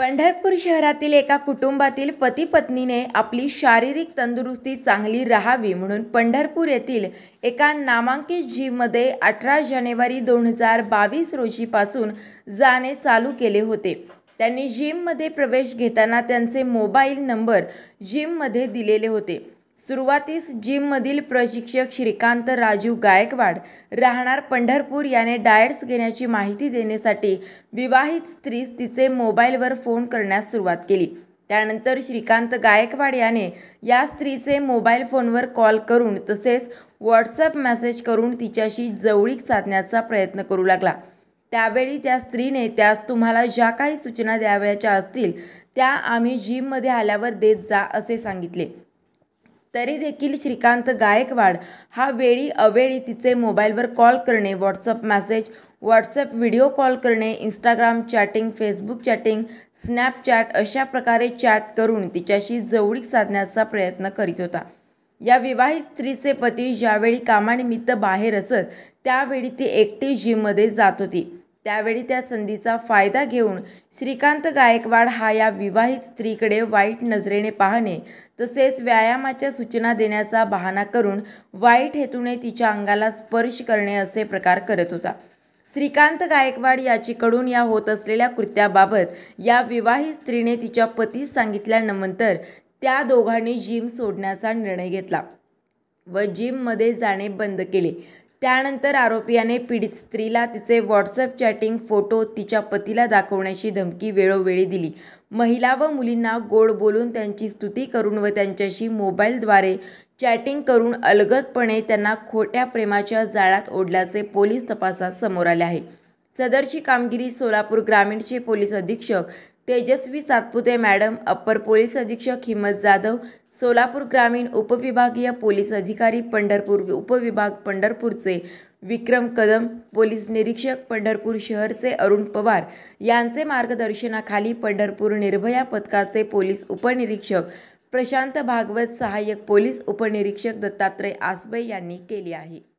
पंढरपूर शहरातील एका कुटुंबातील पती पत्नीने आपली शारीरिक तंदुरुस्ती चांगली राहावी म्हणून पंढरपूर येथील एका नामांकित जिममध्ये अठरा जानेवारी दोन हजार बावीस रोजीपासून जाणे चालू केले होते त्यांनी जिममध्ये प्रवेश घेताना त्यांचे मोबाईल नंबर जिममध्ये दिलेले होते सुरुवातीस जिममधील प्रशिक्षक श्रीकांत राजू गायकवाड राहणार पंढरपूर याने डायट्स घेण्याची माहिती देण्यासाठी विवाहित स्त्रीस तिचे मोबाईलवर फोन करण्यास सुरुवात केली त्यानंतर श्रीकांत गायकवाड याने या स्त्रीचे मोबाईल फोनवर कॉल करून तसेच व्हॉट्सअप मेसेज करून तिच्याशी जवळीक साधण्याचा प्रयत्न करू लागला त्यावेळी त्या स्त्रीने त्यास तुम्हाला ज्या काही सूचना द्यावयाच्या असतील त्या आम्ही जिममध्ये आल्यावर देत जा असे सांगितले तरी देखील श्रीकांत गायकवाड हा वेळी अवेळी तिचे मोबाईलवर कॉल करणे WhatsApp message WhatsApp video call करणे Instagram chatting Facebook chatting Snapchat अशा प्रकारे चॅट करून तिच्याशी जवळीक साधण्याचा प्रयत्न करीत होता या विवाहित स्त्रीचे पती ज्यावेळी कामानिमित्त बाहेर असत त्यावेळी ती एकटी जिममध्ये जात होती त्यावेळी त्या संधीचा फायदा घेऊन श्रीकांत गायकवाड हा या विवाहित स्त्रीकडे वाईट नजरेने पाहणे तसेच व्यायामाच्या सूचना देण्याचा बहाणा करून वाईट हेतूने तिच्या अंगाला स्पर्श करणे असे प्रकार करत होता श्रीकांत गायकवाड याचीकडून या होत असलेल्या कृत्याबाबत या विवाहित स्त्रीने तिच्या पतीस सांगितल्यानंतर त्या दोघांनी जिम सोडण्याचा निर्णय घेतला व जिममध्ये जाणे बंद केले त्यानंतर आरोपीयाने पीडित स्त्रीला तिचे व्हॉट्सअप चॅटिंग फोटो तिच्या पतीला दाखवण्याची धमकी वेळोवेळी दिली महिला व मुलींना गोड बोलून त्यांची स्तुती करून व त्यांच्याशी मोबाईलद्वारे चॅटिंग करून अलगदपणे त्यांना खोट्या प्रेमाच्या जाळ्यात ओढल्याचे पोलीस तपासात समोर आले आहे सदरची कामगिरी सोलापूर ग्रामीणचे पोलीस अधीक्षक Tejaswi Satpute madam upper police अधीक्षक हिमत जाधव सोलापूर ग्रामीण उपविभागीय पोलीस अधिकारी पंढरपूर उपविभाग पंढरपूरचे विक्रम कदम पोलीस निरीक्षक पंढरपूर शहरचे अरुण पवार यांचे मार्गदर्शनाखाली पंढरपूर निर्भया पथकाचे पोलीस उपनिरीक्षक प्रशांत भागवत सहाय्यक पोलीस उपनिरीक्षक दत्तात्रय आसबे यांनी केली आहे